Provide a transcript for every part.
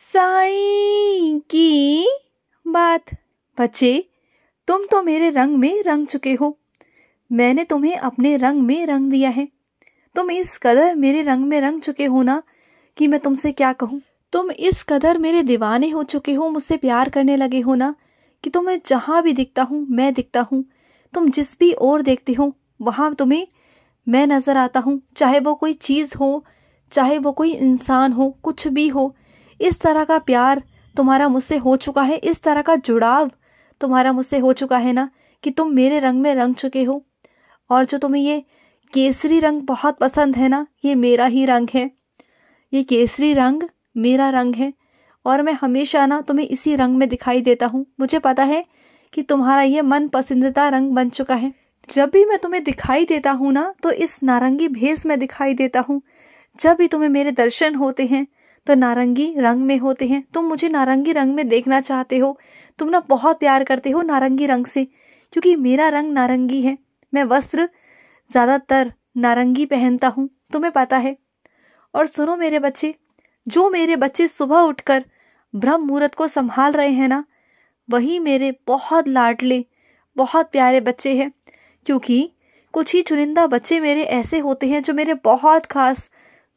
साई की बात बच्चे तुम तो मेरे रंग में रंग चुके हो मैंने तुम्हें अपने रंग में रंग दिया है तुम इस कदर मेरे रंग में रंग चुके हो ना कि मैं तुमसे क्या कहूँ तुम इस कदर मेरे दीवाने हो चुके हो मुझसे प्यार करने लगे हो ना कि तुम्हें जहाँ भी दिखता हूँ मैं दिखता हूँ तुम जिस भी ओर देखते हो वहाँ तुम्हें मैं नज़र आता हूँ चाहे वो कोई चीज़ हो चाहे वो कोई इंसान हो कुछ भी हो इस तरह का प्यार तुम्हारा मुझसे हो चुका है इस तरह का जुड़ाव तुम्हारा मुझसे हो चुका है ना कि तुम मेरे रंग में रंग चुके हो और जो तुम्हें ये केसरी रंग बहुत पसंद है ना ये मेरा ही रंग है ये केसरी रंग मेरा रंग है और मैं हमेशा ना तुम्हें इसी रंग में दिखाई देता हूँ मुझे पता है कि तुम्हारा ये मन पसंदीदा रंग बन चुका है जब भी मैं तुम्हें दिखाई देता हूँ ना तो इस नारंगी भेस में दिखाई देता हूँ जब भी तुम्हें मेरे दर्शन होते हैं तो नारंगी रंग में होते हैं तुम मुझे नारंगी रंग में देखना चाहते हो तुम ना बहुत प्यार करते हो नारंगी रंग से क्योंकि मेरा रंग नारंगी है मैं वस्त्र ज़्यादातर नारंगी पहनता हूँ तुम्हें पता है और सुनो मेरे बच्चे जो मेरे बच्चे सुबह उठकर ब्रह्म मुहूर्त को संभाल रहे हैं ना वही मेरे बहुत लाडले बहुत प्यारे बच्चे हैं क्योंकि कुछ ही चुनिंदा बच्चे मेरे ऐसे होते हैं जो मेरे बहुत खास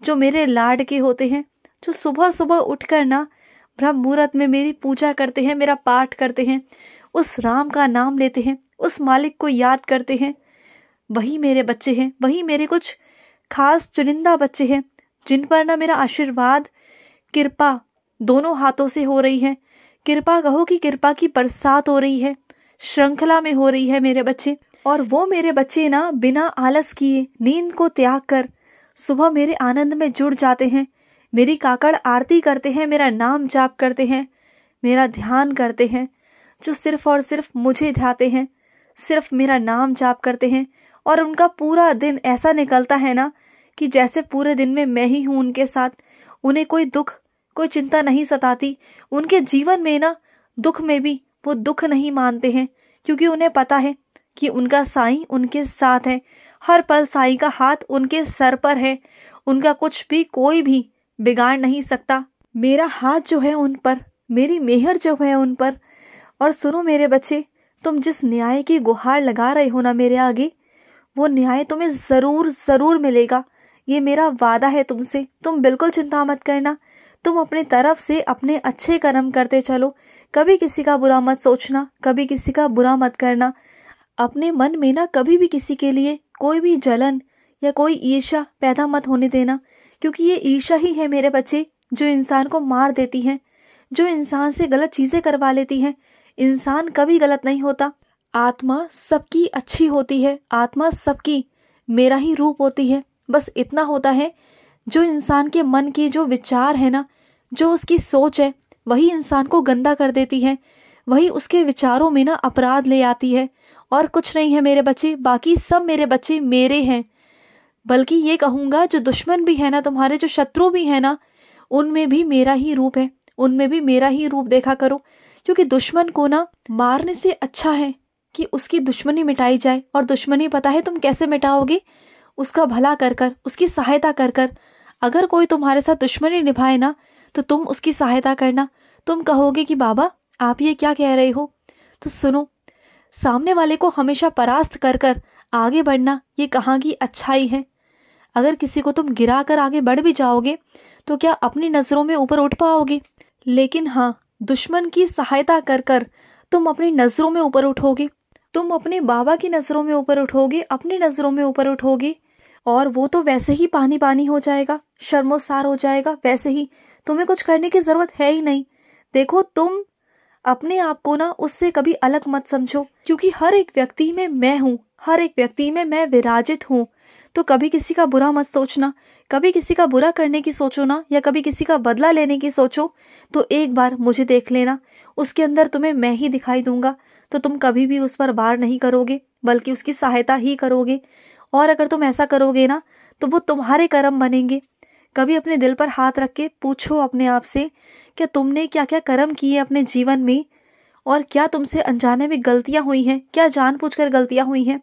जो मेरे लाड के होते हैं जो सुबह सुबह उठकर ना ब्रह्म मुहूर्त में मेरी पूजा करते हैं मेरा पाठ करते हैं उस राम का नाम लेते हैं उस मालिक को याद करते हैं वही मेरे बच्चे हैं वही मेरे कुछ खास चुनिंदा बच्चे हैं जिन पर ना मेरा आशीर्वाद कृपा दोनों हाथों से हो रही है कृपा कहो कि कृपा की बरसात हो रही है श्रृंखला में हो रही है मेरे बच्चे और वो मेरे बच्चे ना बिना आलस किए नींद को त्याग कर सुबह मेरे आनंद में जुड़ जाते हैं मेरी काकड़ आरती करते हैं मेरा नाम जाप करते हैं मेरा ध्यान करते हैं जो सिर्फ और सिर्फ मुझे ध्याते हैं सिर्फ मेरा नाम जाप करते हैं और उनका पूरा दिन ऐसा निकलता है ना कि जैसे पूरे दिन में मैं ही हूँ उनके साथ उन्हें कोई दुख कोई चिंता नहीं सताती उनके जीवन में ना दुख में भी वो दुख नहीं मानते हैं क्योंकि उन्हें पता है कि उनका साई उनके साथ है हर पल साई का हाथ उनके सर पर है उनका कुछ भी कोई भी बिगाड़ नहीं सकता मेरा हाथ जो है उन पर मेरी मेहर जो है उन पर और सुनो मेरे बच्चे तुम जिस न्याय की गुहार लगा रहे हो ना मेरे आगे वो न्याय तुम्हें ज़रूर ज़रूर मिलेगा ये मेरा वादा है तुमसे तुम बिल्कुल चिंता मत करना तुम अपने तरफ से अपने अच्छे कर्म करते चलो कभी किसी का बुरा मत सोचना कभी किसी का बुरा मत करना अपने मन में ना कभी भी किसी के लिए कोई भी जलन या कोई ईर्षा पैदा मत होने देना क्योंकि ये ईर्षा ही है मेरे बच्चे जो इंसान को मार देती है जो इंसान से गलत चीजें करवा लेती है इंसान कभी गलत नहीं होता आत्मा सबकी अच्छी होती है आत्मा सबकी मेरा ही रूप होती है बस इतना होता है जो इंसान के मन के जो विचार है ना जो उसकी सोच है वही इंसान को गंदा कर देती है वही उसके विचारों में ना अपराध ले आती है और कुछ नहीं है मेरे बच्चे बाकी सब मेरे बच्चे मेरे हैं बल्कि ये कहूँगा जो दुश्मन भी है ना तुम्हारे जो शत्रु भी है ना उनमें भी मेरा ही रूप है उनमें भी मेरा ही रूप देखा करो क्योंकि दुश्मन को ना मारने से अच्छा है कि उसकी दुश्मनी मिटाई जाए और दुश्मनी पता है तुम कैसे मिटाओगे उसका भला कर कर उसकी सहायता कर कर अगर कोई तुम्हारे साथ दुश्मनी निभाए ना तो तुम उसकी सहायता करना तुम कहोगे कि बाबा आप ये क्या कह रहे हो तो सुनो सामने वाले को हमेशा परास्त कर कर आगे बढ़ना ये कहाँ की अच्छाई है अगर किसी को तुम गिरा कर आगे बढ़ भी जाओगे तो क्या अपनी नज़रों में ऊपर उठ पाओगे लेकिन हाँ दुश्मन की सहायता कर कर तुम अपनी नज़रों में ऊपर उठोगे तुम अपने बाबा की नज़रों में ऊपर उठोगे अपनी नज़रों में ऊपर उठोगे और वो तो वैसे ही पानी पानी हो जाएगा शर्मोसार हो जाएगा वैसे ही तुम्हें कुछ करने की ज़रूरत है ही नहीं देखो तुम अपने आप को ना उससे कभी अलग मत समझो क्योंकि हर एक व्यक्ति में मैं हूँ हर एक व्यक्ति में मैं विराजित हूँ तो कभी किसी का बुरा मत सोचना कभी किसी का बुरा करने की सोचो ना या कभी किसी का बदला लेने की सोचो तो एक बार मुझे देख लेना उसके अंदर तुम्हें मैं ही दिखाई दूंगा तो तुम कभी भी उस पर बार नहीं करोगे बल्कि उसकी सहायता ही करोगे और अगर तुम ऐसा करोगे ना तो वो तुम्हारे कर्म बनेंगे कभी अपने दिल पर हाथ रख के पूछो अपने आप से क्या तुमने क्या क्या कर्म किए अपने जीवन में और क्या तुमसे अनजाने में गलतियां हुई हैं क्या जानबूझकर गलतियां हुई हैं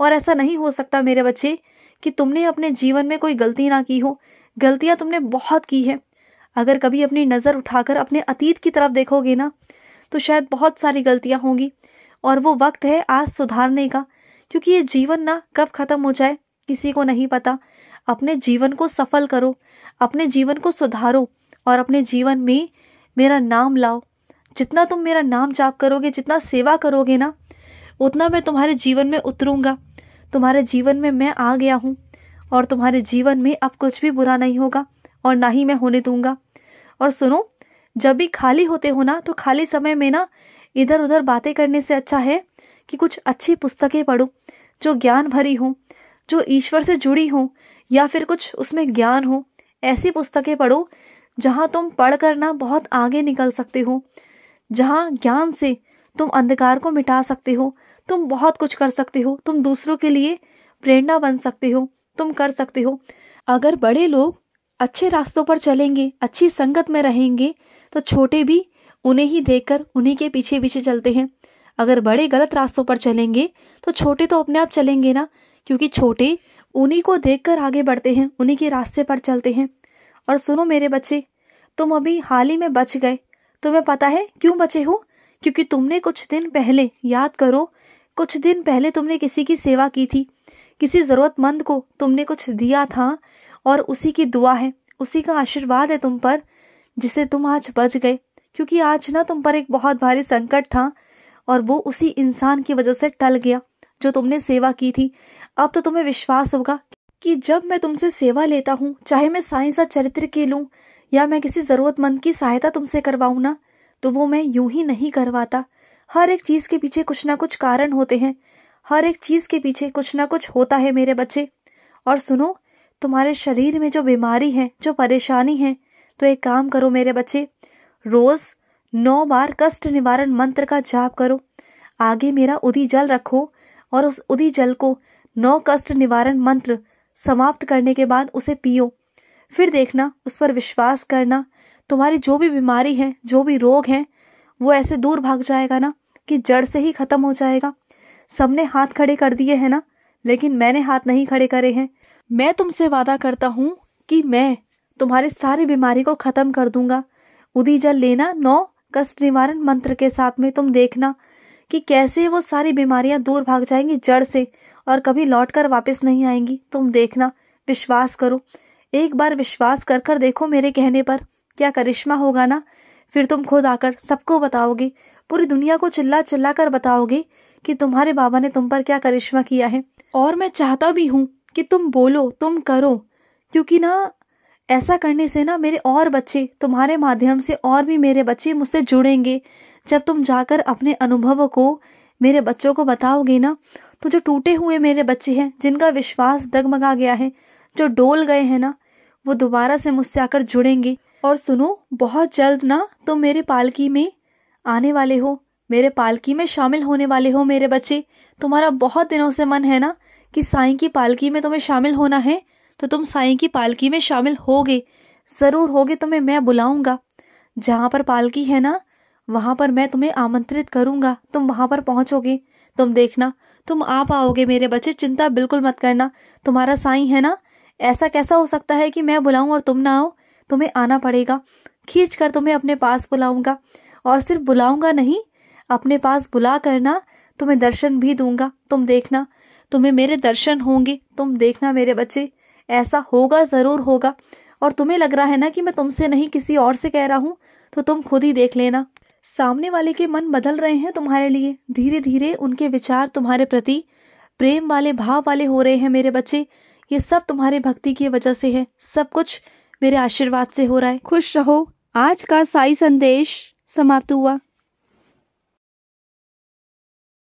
और ऐसा नहीं हो सकता मेरे बच्चे कि तुमने अपने जीवन में कोई गलती ना की हो गलतियां तुमने बहुत की है अगर कभी अपनी नज़र उठाकर अपने अतीत की तरफ देखोगे ना तो शायद बहुत सारी गलतियां होंगी और वो वक्त है आज सुधारने का क्योंकि ये जीवन ना कब खत्म हो जाए किसी को नहीं पता अपने जीवन को सफल करो अपने जीवन को सुधारो और अपने जीवन में मेरा नाम लाओ जितना तुम मेरा नाम जाप करोगे जितना सेवा करोगे ना उतना मैं तुम्हारे जीवन में उतरूंगा तुम्हारे जीवन में मैं आ गया हूँ और तुम्हारे जीवन में अब कुछ भी बुरा नहीं होगा और ना ही मैं होने दूंगा और सुनो जब भी खाली होते हो ना तो खाली समय में ना इधर उधर बातें करने से अच्छा है कि कुछ अच्छी पुस्तकें पढ़ो जो ज्ञान भरी हो जो ईश्वर से जुड़ी हो या फिर कुछ उसमें ज्ञान हो ऐसी पुस्तकें पढ़ो जहाँ तुम पढ़ कर ना बहुत आगे निकल सकते हो जहाँ ज्ञान से तुम अंधकार को मिटा सकते हो तुम बहुत कुछ कर सकते हो तुम दूसरों के लिए प्रेरणा बन सकते हो तुम कर सकते हो अगर बड़े लोग अच्छे रास्तों पर चलेंगे अच्छी संगत में रहेंगे तो छोटे भी उन्हें ही देखकर उन्हीं के पीछे पीछे चलते हैं अगर बड़े गलत रास्तों पर चलेंगे तो छोटे तो अपने आप चलेंगे ना क्योंकि छोटे उन्हीं को देखकर आगे बढ़ते हैं उन्हीं के रास्ते पर चलते हैं और सुनो मेरे बच्चे तुम अभी हाल ही में बच गए तुम्हें पता है क्यों बचे हो क्योंकि तुमने कुछ दिन पहले याद करो कुछ दिन पहले तुमने किसी की सेवा की थी किसी ज़रूरतमंद को तुमने कुछ दिया था और उसी की दुआ है उसी का आशीर्वाद है तुम पर जिसे तुम आज बच गए क्योंकि आज ना तुम पर एक बहुत भारी संकट था और वो उसी इंसान की वजह से टल गया जो तुमने सेवा की थी अब तो तुम्हें विश्वास होगा कि जब मैं तुमसे सेवा लेता हूँ चाहे मैं साइंसा चरित्र के लूँ या मैं किसी ज़रूरतमंद की सहायता तुमसे करवाऊँ ना तो वो मैं यूं ही नहीं करवाता हर एक चीज़ के पीछे कुछ ना कुछ कारण होते हैं हर एक चीज़ के पीछे कुछ ना कुछ होता है मेरे बच्चे और सुनो तुम्हारे शरीर में जो बीमारी है जो परेशानी है तो एक काम करो मेरे बच्चे रोज़ नौ बार कष्ट निवारण मंत्र का जाप करो आगे मेरा उदी जल रखो और उस उदी जल को नौ कष्ट निवारण मंत्र समाप्त करने के बाद उसे पियो फिर देखना उस पर विश्वास करना तुम्हारी जो भी बीमारी है जो भी रोग है वो ऐसे दूर भाग जाएगा ना कि जड़ से ही खत्म हो जाएगा सबने हाथ खड़े कर दिए हैं ना लेकिन मैंने हाथ नहीं खड़े करे हैं मैं तुमसे वादा करता हूँ कि मैं तुम्हारे सारी बीमारी को खत्म कर दूंगा उदी जल लेना नौ कष्ट निवारण मंत्र के साथ में तुम देखना कि कैसे वो सारी बीमारियां दूर भाग जाएंगी जड़ से और कभी लौट कर वापस नहीं आएंगी तुम देखना विश्वास करो एक बार विश्वास कर कर देखो मेरे कहने पर क्या करिश्मा होगा ना फिर तुम खुद आकर सबको बताओगी पूरी दुनिया को चिल्ला चिल्ला कर बताओगी कि तुम्हारे बाबा ने तुम पर क्या करिश्मा किया है और मैं चाहता भी हूँ कि तुम बोलो तुम करो क्योंकि ना ऐसा करने से ना मेरे और बच्चे तुम्हारे माध्यम से और भी मेरे बच्चे मुझसे जुड़ेंगे जब तुम जाकर अपने अनुभव को मेरे बच्चों को बताओगे ना तो जो टूटे हुए मेरे बच्चे हैं जिनका विश्वास डगमगा गया है जो डोल गए हैं ना वो दोबारा से मुझसे आकर जुड़ेंगे और सुनो बहुत जल्द ना तुम तो मेरे पालकी में आने वाले हो मेरे पालकी में शामिल होने वाले हो मेरे बच्चे तुम्हारा बहुत दिनों से मन है ना कि साईं की पालकी में तुम्हें शामिल होना है तो तुम साईं की पालकी में शामिल होगे ज़रूर होगे तुम्हें मैं बुलाऊंगा जहाँ पर पालकी है ना वहाँ पर मैं तुम्हें आमंत्रित करूँगा तुम वहाँ पर पहुँचोगे तुम देखना तुम आ पाओगे मेरे बच्चे चिंता बिल्कुल मत करना तुम्हारा साईं है ना ऐसा कैसा हो सकता है कि मैं बुलाऊं और तुम ना आओ तुम्हें आना पड़ेगा खींच कर तुम्हें अपने पास बुलाऊंगा और सिर्फ बुलाऊंगा नहीं अपने पास बुला करना तुम्हें दर्शन भी दूंगा तुम देखना तुम्हें मेरे दर्शन होंगे तुम देखना मेरे बच्चे ऐसा होगा ज़रूर होगा और तुम्हें लग रहा है ना कि मैं तुमसे नहीं किसी और से कह रहा हूँ तो तुम खुद ही देख लेना सामने वाले के मन बदल रहे हैं तुम्हारे लिए धीरे धीरे उनके विचार तुम्हारे प्रति प्रेम वाले भाव वाले हो रहे हैं मेरे बच्चे ये सब तुम्हारी भक्ति की वजह से है सब कुछ मेरे आशीर्वाद से हो रहा है खुश रहो आज का साई संदेश समाप्त हुआ